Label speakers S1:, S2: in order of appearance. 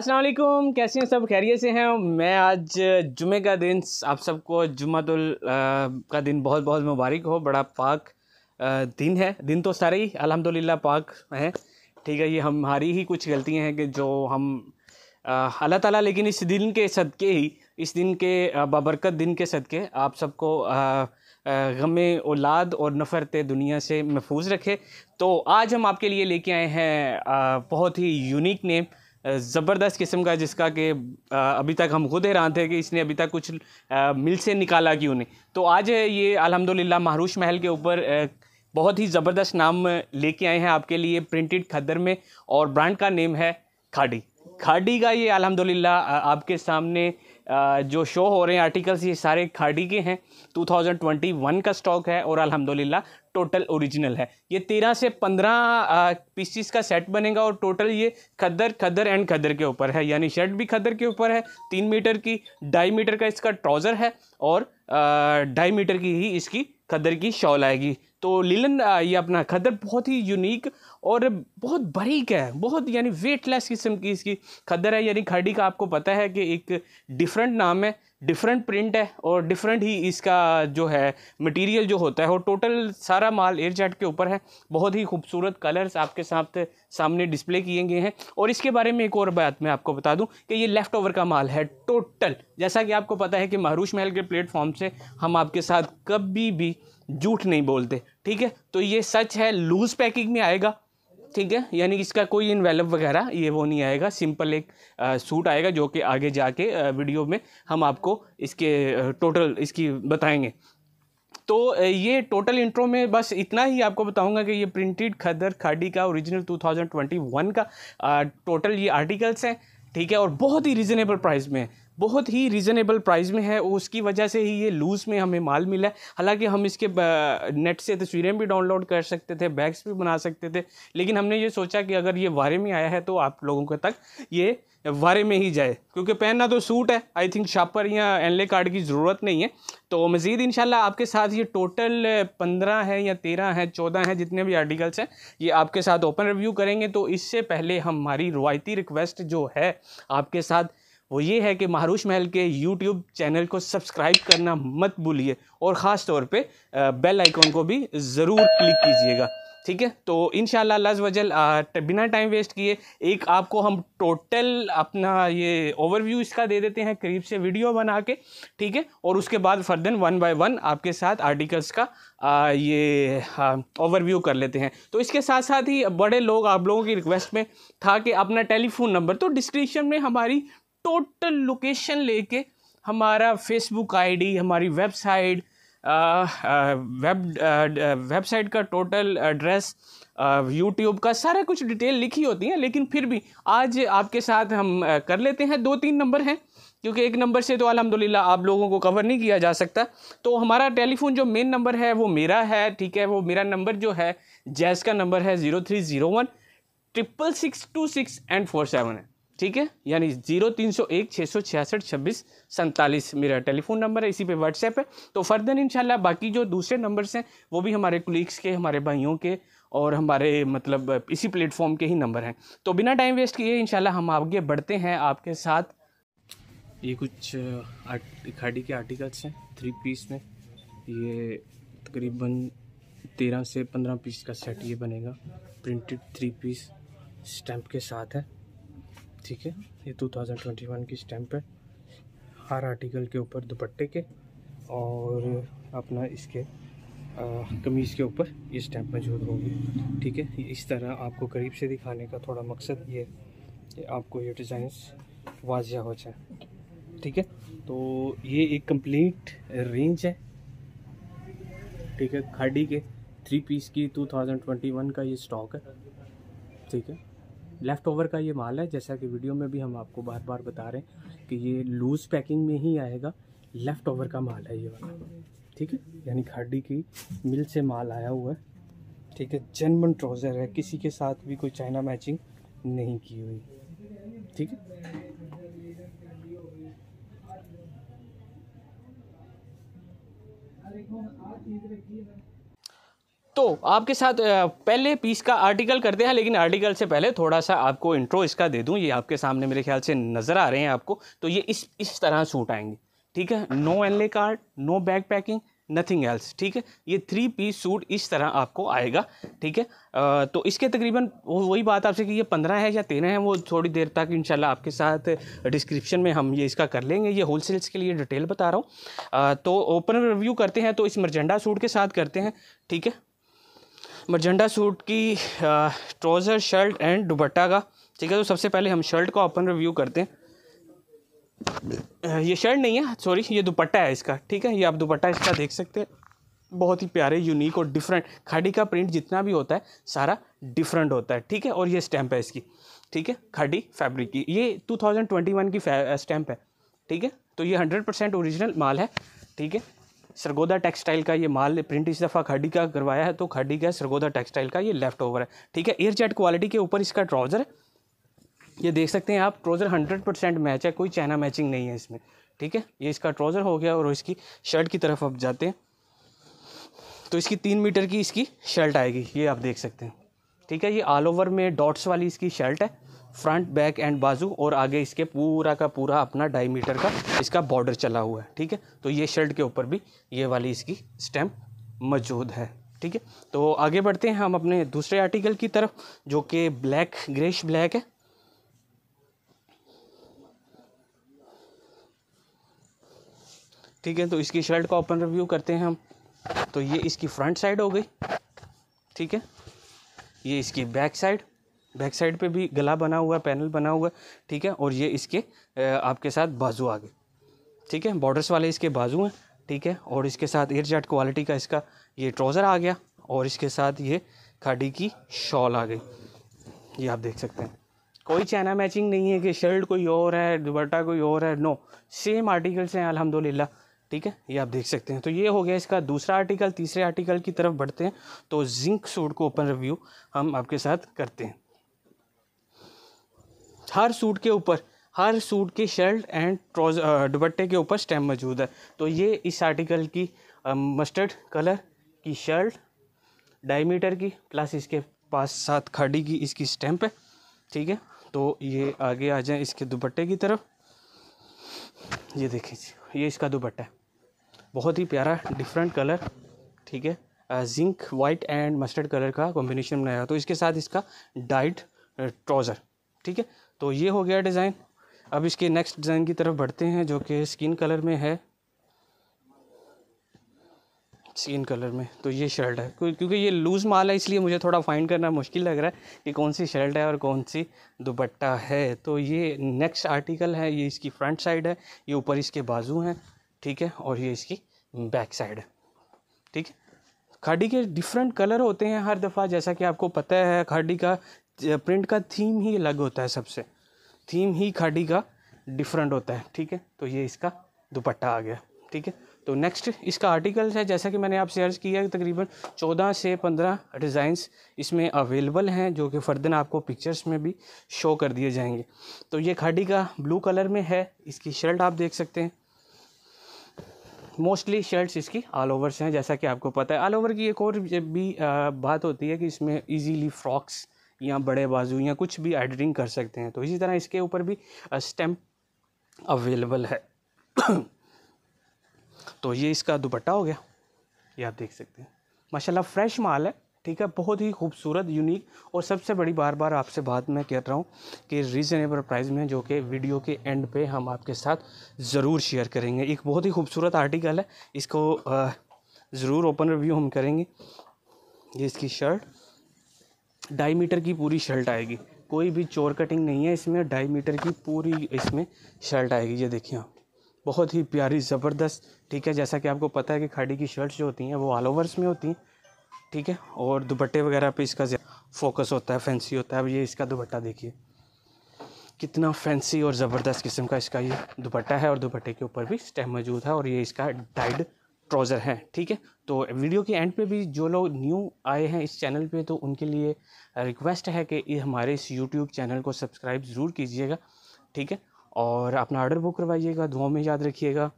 S1: असलम कैसे हैं सब खैरियत से हैं मैं आज जुमे का दिन आप सबको जुम्मतुल का दिन बहुत बहुत मुबारक हो बड़ा पाक दिन है दिन तो सारे ही अलहमदिल्ला पाक हैं ठीक है ये हमारी ही कुछ गलतियां हैं कि जो हम अल्लाह ताला लेकिन इस दिन के सदके ही इस दिन के बबरकत दिन के सदके आप सबको गम औलाद और नफ़रत दुनिया से महफूज रखे तो आज हम आपके लिए लेके आए हैं बहुत ही यूनिक नेम ज़बरदस्त किस्म का जिसका कि अभी तक हम खुद हैरान थे कि इसने अभी तक कुछ मिल से निकाला क्यों नहीं तो आज ये अलहमदिल्ला महरूश महल के ऊपर बहुत ही ज़बरदस्त नाम लेके आए हैं आपके लिए प्रिंटेड खदर में और ब्रांड का नेम है खाडी खाडी का ये अलहमदिल्ला आपके सामने जो शो हो रहे हैं आर्टिकल्स ये सारे खाडी के हैं 2021 का स्टॉक है और अलहमदिल्ला टोटल ओरिजिनल है ये तेरह से पंद्रह पीसीस का सेट बनेगा और टोटल ये खदर खदर एंड खदर के ऊपर है यानी शर्ट भी खदर के ऊपर है तीन मीटर की ढाई मीटर का इसका ट्राउज़र है और ढाई मीटर की ही इसकी खदर की शॉल आएगी तो लीलन ये अपना खदर बहुत ही यूनिक और बहुत बारीक है बहुत यानी वेटलेस किस्म की इसकी खदर है यानी खड़ी का आपको पता है कि एक डिफरेंट नाम है डिफरेंट प्रिंट है और डिफरेंट ही इसका जो है मटेरियल जो होता है वो टोटल सारा माल एयर जेट के ऊपर है बहुत ही खूबसूरत कलर्स आपके साथ सामने डिस्प्ले किए गए हैं और इसके बारे में एक और बात मैं आपको बता दूं कि ये लेफ़्ट ओवर का माल है टोटल जैसा कि आपको पता है कि महरूश महल के प्लेटफॉर्म से हम आपके साथ कभी भी झूठ नहीं बोलते ठीक है तो ये सच है लूज पैकिंग में आएगा ठीक है यानी इसका कोई इन्वेलप वगैरह ये वो नहीं आएगा सिंपल एक आ, सूट आएगा जो कि आगे जाके आ, वीडियो में हम आपको इसके टोटल इसकी बताएंगे तो ये टोटल इंट्रो में बस इतना ही आपको बताऊंगा कि ये प्रिंटेड खदर खाडी का ओरिजिनल 2021 का आ, टोटल ये आर्टिकल्स हैं ठीक है और बहुत ही रिजनेबल प्राइस में है बहुत ही रीज़नेबल प्राइस में है उसकी वजह से ही ये लूज़ में हमें माल मिला है हालांकि हम इसके नेट से तस्वीरें भी डाउनलोड कर सकते थे बैग्स भी बना सकते थे लेकिन हमने ये सोचा कि अगर ये वारे में आया है तो आप लोगों के तक ये वारे में ही जाए क्योंकि पहनना तो सूट है आई थिंक शापर या एनले कार्ड की ज़रूरत नहीं है तो मज़ीद इन आपके साथ ये टोटल पंद्रह है या तेरह है चौदह हैं जितने भी आर्टिकल्स हैं ये आपके साथ ओपन रिव्यू करेंगे तो इससे पहले हमारी रवायती रिक्वेस्ट जो है आपके साथ वो ये है कि महारूश महल के यूट्यूब चैनल को सब्सक्राइब करना मत भूलिए और ख़ास तौर पे बेल आइकॉन को भी ज़रूर क्लिक कीजिएगा ठीक है तो इन लाज वजल बिना टाइम वेस्ट किए एक आपको हम टोटल अपना ये ओवरव्यू इसका दे देते हैं करीब से वीडियो बना के ठीक है और उसके बाद फर्दन वन बाय वन आपके साथ आर्टिकल्स का आ, ये ओवरव्यू कर लेते हैं तो इसके साथ साथ ही बड़े लोग आप लोगों की रिक्वेस्ट में था कि अपना टेलीफोन नंबर तो डिस्क्रिप्शन में हमारी टोटल लोकेशन लेके हमारा फेसबुक आईडी हमारी वेबसाइट वेब वेबसाइट का टोटल एड्रेस यूट्यूब का सारा कुछ डिटेल लिखी होती है लेकिन फिर भी आज आपके साथ हम कर लेते हैं दो तीन नंबर हैं क्योंकि एक नंबर से तो अलहमदिल्ला आप लोगों को कवर नहीं किया जा सकता तो हमारा टेलीफोन जो मेन नंबर है वो मेरा है ठीक है वो मेरा नंबर जो है जैस का नंबर है zero three zero one triple six two six and four seven है ठीक है यानी जीरो तीन सौ एक छः सौ छियासठ छब्बीस सैंतालीस मेरा टेलीफोन नंबर है इसी पे व्हाट्सएप है तो फर्दर इंशाल्लाह बाकी जो दूसरे नंबर्स हैं वो भी हमारे कुलीग्स के हमारे भाइयों के और हमारे मतलब इसी प्लेटफॉर्म के ही नंबर हैं तो बिना टाइम वेस्ट किए इन हम आगे बढ़ते हैं आपके साथ ये कुछ खाड़ी के आर्टिकल्स हैं थ्री पीस में ये तकरीबन तेरह से पंद्रह पीस का सेट ये बनेगा प्रिंटेड थ्री पीस स्टैम्प के साथ है ठीक है ये 2021 की स्टैम्प है हर आर्टिकल के ऊपर दुपट्टे के और अपना इसके कमीज़ के ऊपर ये स्टैम्प मौजूद होगी ठीक है इस तरह आपको करीब से दिखाने का थोड़ा मकसद ये कि आपको ये डिज़ाइंस वाजिया हो जाए ठीक है तो ये एक कंप्लीट रेंज है ठीक है खाड़ी के थ्री पीस की 2021 का ये स्टॉक है ठीक है लेफ़्ट ओवर का ये माल है जैसा कि वीडियो में भी हम आपको बार बार बता रहे हैं कि ये लूज़ पैकिंग में ही आएगा लेफ़्ट ओवर का माल है ये वाला ठीक है यानी खाडी की मिल से माल आया हुआ है ठीक है जनमन ट्राउज़र है किसी के साथ भी कोई चाइना मैचिंग नहीं की हुई ठीक है देखो आज चीज रखी है तो आपके साथ पहले पीस का आर्टिकल करते हैं लेकिन आर्टिकल से पहले थोड़ा सा आपको इंट्रो इसका दे दूं ये आपके सामने मेरे ख्याल से नज़र आ रहे हैं आपको तो ये इस इस तरह सूट आएंगे ठीक है नो एनले card no bag packing nothing else ठीक है ये थ्री पीस सूट इस तरह आपको आएगा ठीक है आ, तो इसके तकरीबन वही बात आपसे कि ये पंद्रह है या तेरह है वो थोड़ी देर तक इंशाल्लाह आपके साथ डिस्क्रिप्शन में हम ये इसका कर लेंगे ये होल सेल्स के लिए डिटेल बता रहा हूँ तो ओपन रिव्यू करते हैं तो इस मरजेंडा सूट के साथ करते हैं ठीक है मरजंडा सूट की ट्रोज़र शर्ट एंड दुपट्टा का ठीक है तो सबसे पहले हम शर्ट का ओपन रिव्यू करते हैं ये शर्ट नहीं है सॉरी ये दुपट्टा है इसका ठीक है ये आप दुपट्टा इसका देख सकते हैं बहुत ही प्यारे यूनिक और डिफरेंट खाड़ी का प्रिंट जितना भी होता है सारा डिफरेंट होता है ठीक है और ये स्टैंप है इसकी ठीक है खाड़ी फैब्रिक की ये 2021 की स्टैंप है ठीक है तो ये 100% ओरिजिनल माल है ठीक है सरगोदा टेक्सटाइल का ये माल प्रिंट इस दफ़ा खड्डी का करवाया है तो खड्डी का सरगोदा टेक्सटाइल का ये लेफ्ट ओवर है ठीक है एयर जेट क्वालिटी के ऊपर इसका ट्राउज़र है ये देख सकते हैं आप ट्राउज़र हंड्रेड परसेंट मैच है कोई चाइना मैचिंग नहीं है इसमें ठीक है ये इसका ट्राउज़र हो गया और इसकी शर्ट की तरफ अब जाते हैं तो इसकी तीन मीटर की इसकी शर्ट आएगी ये आप देख सकते हैं ठीक है ये ऑल ओवर में डॉट्स वाली इसकी शर्ट है फ्रंट बैक एंड बाजू और आगे इसके पूरा का पूरा अपना डायमीटर का इसका बॉर्डर चला हुआ है ठीक है तो ये शर्ट के ऊपर भी ये वाली इसकी स्टैम्प मौजूद है ठीक है तो आगे बढ़ते हैं हम अपने दूसरे आर्टिकल की तरफ जो कि ब्लैक ग्रेश ब्लैक है ठीक है तो इसकी शर्ट का ओपन रिव्यू करते हैं हम तो ये इसकी फ्रंट साइड हो गई ठीक है ये इसकी बैक साइड बैक साइड पे भी गला बना हुआ पैनल बना हुआ ठीक है और ये इसके आपके साथ बाजू आ गए ठीक है बॉर्डर्स वाले इसके बाजू हैं ठीक है और इसके साथ एयर जेट क्वालिटी का इसका ये ट्राउज़र आ गया और इसके साथ ये खाडी की शॉल आ गई ये आप देख सकते हैं कोई चाइना मैचिंग नहीं है कि शर्ट कोई और है दुबट्टा कोई और है नो सेम आर्टिकल्स हैं अलहमदिल्ला ठीक है ये आप देख सकते हैं तो ये हो गया इसका दूसरा आर्टिकल तीसरे आर्टिकल की तरफ बढ़ते हैं तो जिंक सूट को ओपन रिव्यू हम आपके साथ करते हैं हर सूट के ऊपर हर सूट की शर्ट एंड ट्रोज दुपट्टे के ऊपर स्टैम्प मौजूद है तो ये इस आर्टिकल की मस्टर्ड कलर की शर्ट डायमीटर की प्लस इसके पास साथ खाड़ी की इसकी स्टैम्प है ठीक है तो ये आगे आ जाए इसके दुपट्टे की तरफ ये देखिए जी ये इसका दुपट्टा है बहुत ही प्यारा डिफरेंट कलर ठीक है zinc white and mustard colour का कॉम्बिनेशन बनाया तो इसके साथ इसका डाइट ट्राउज़र ठीक है तो ये हो गया डिज़ाइन अब इसके नेक्स्ट डिज़ाइन की तरफ बढ़ते हैं जो कि स्किन कलर में है स्किन कलर में तो ये शर्ट है क्योंकि ये लूज़ माल है इसलिए मुझे थोड़ा फाइंड करना मुश्किल लग रहा है कि कौन सी शर्ट है और कौन सी दुपट्टा है तो ये नेक्स्ट आर्टिकल है ये इसकी फ्रंट साइड है ये ऊपर इसके बाजू हैं ठीक है और ये इसकी बैक साइड है ठीक है खाड़ी के डिफरेंट कलर होते हैं हर दफ़ा जैसा कि आपको पता है खाड़ी का प्रिंट का थीम ही अलग होता है सबसे थीम ही खाड़ी का डिफरेंट होता है ठीक है तो ये इसका दुपट्टा आ गया ठीक है तो नेक्स्ट इसका आर्टिकल्स है जैसा कि मैंने आप सर्च किया तकरीबन चौदह से पंद्रह डिज़ाइंस इसमें अवेलेबल हैं जो कि फर्दन आपको पिक्चर्स में भी शो कर दिए जाएंगे तो ये खाड़ी का ब्लू कलर में है इसकी शर्ट आप देख सकते हैं मोस्टली शर्ट्स इसकी ऑल ओवर्स हैं जैसा कि आपको पता है ऑल ओवर की एक और भी बात होती है कि इसमें ईजीली फ्रॉक्स या बड़े बाजू या कुछ भी एडिटिंग कर सकते हैं तो इसी तरह इसके ऊपर भी स्टैम्प अवेलेबल है तो ये इसका दुपट्टा हो गया ये आप देख सकते हैं माशाल्लाह फ्रेश माल है ठीक है बहुत ही खूबसूरत यूनिक और सबसे बड़ी बार बार आपसे बात मैं कह रहा हूँ कि रीज़नेबल प्राइस में जो कि वीडियो के एंड पे हम आपके साथ ज़रूर शेयर करेंगे एक बहुत ही खूबसूरत आर्टिकल है इसको ज़रूर ओपन रिव्यू हम करेंगे ये इसकी शर्ट ढाई मीटर की पूरी शर्ट आएगी कोई भी चोर कटिंग नहीं है इसमें ढाई मीटर की पूरी इसमें शर्ट आएगी ये देखिए आप बहुत ही प्यारी ज़बरदस्त ठीक है जैसा कि आपको पता है कि खाड़ी की शर्ट्स जो होती हैं वो ऑल ओवर्स में होती हैं ठीक है और दुपट्टे वगैरह पे इसका फोकस होता है फैंसी होता है अब ये इसका दुपट्टा देखिए कितना फैंसी और ज़बरदस्त किस्म का इसका ये दुपट्टा है और दुपट्टे के ऊपर भी स्टेम मौजूद है और ये इसका डाइड ट्राउज़र है ठीक है तो वीडियो के एंड पे भी जो लोग न्यू आए हैं इस चैनल पे तो उनके लिए रिक्वेस्ट है कि हमारे इस यूट्यूब चैनल को सब्सक्राइब ज़रूर कीजिएगा ठीक है और अपना ऑर्डर बुक करवाइएगा दुआ में याद रखिएगा